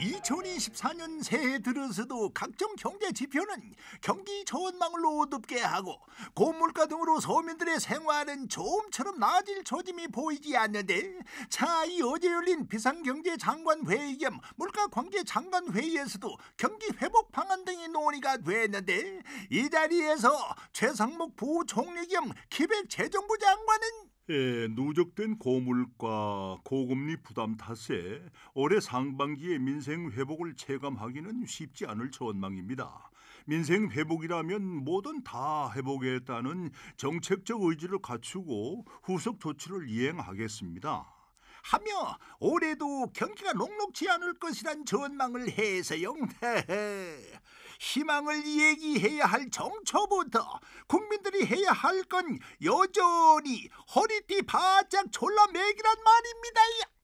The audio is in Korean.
2024년 새해 들어서도 각종 경제 지표는 경기 전망으로 어둡게 하고 고물가 등으로 서민들의 생활은 좀처럼 나아질 조짐이 보이지 않는데 차이 어제 열린 비상경제 장관 회의 겸 물가관계 장관 회의에서도 경기 회복 방안 등이 논의가 됐는데 이 자리에서 최상목 부총리 겸 기획재정부 장관은 예, 누적된 고물과 고금리 부담 탓에 올해 상반기에 민생 회복을 체감하기는 쉽지 않을 전망입니다. 민생 회복이라면 뭐든 다 회복했다는 정책적 의지를 갖추고 후속 조치를 이행하겠습니다. 하며 올해도 경기가 녹록지 않을 것이란 전망을 해서요. 희망을 얘기해야 할정처부터 국민들이 해야 할 건 여전히 허리띠 바짝 졸라 매기란 말입니다.